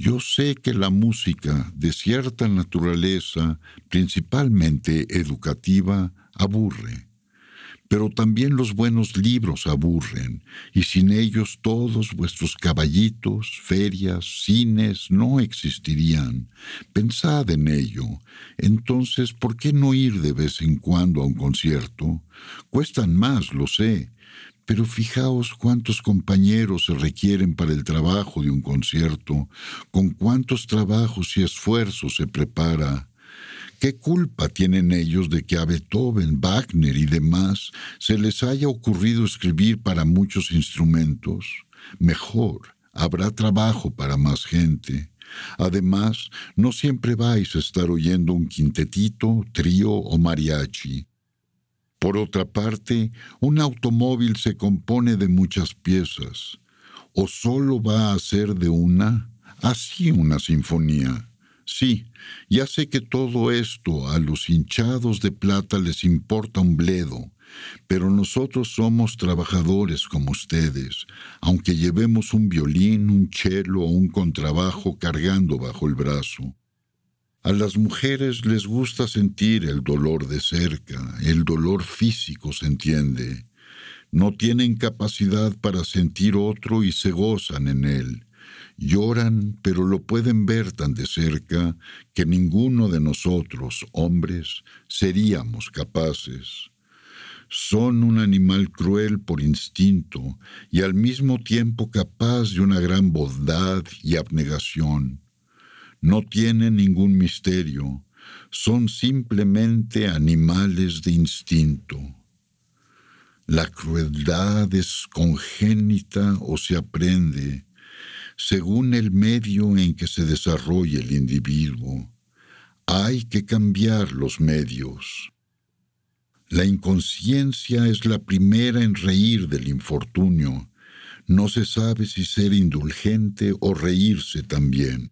Yo sé que la música de cierta naturaleza, principalmente educativa, aburre, pero también los buenos libros aburren, y sin ellos todos vuestros caballitos, ferias, cines no existirían. Pensad en ello. Entonces, ¿por qué no ir de vez en cuando a un concierto? Cuestan más, lo sé, pero fijaos cuántos compañeros se requieren para el trabajo de un concierto, con cuántos trabajos y esfuerzos se prepara. ¿Qué culpa tienen ellos de que a Beethoven, Wagner y demás se les haya ocurrido escribir para muchos instrumentos? Mejor, habrá trabajo para más gente. Además, no siempre vais a estar oyendo un quintetito, trío o mariachi. Por otra parte, un automóvil se compone de muchas piezas, o solo va a ser de una, así una sinfonía. Sí, ya sé que todo esto a los hinchados de plata les importa un bledo, pero nosotros somos trabajadores como ustedes, aunque llevemos un violín, un chelo o un contrabajo cargando bajo el brazo. A las mujeres les gusta sentir el dolor de cerca, el dolor físico se entiende. No tienen capacidad para sentir otro y se gozan en él. Lloran, pero lo pueden ver tan de cerca que ninguno de nosotros, hombres, seríamos capaces. Son un animal cruel por instinto y al mismo tiempo capaz de una gran bondad y abnegación no tienen ningún misterio, son simplemente animales de instinto. La crueldad es congénita o se aprende según el medio en que se desarrolla el individuo. Hay que cambiar los medios. La inconsciencia es la primera en reír del infortunio. No se sabe si ser indulgente o reírse también.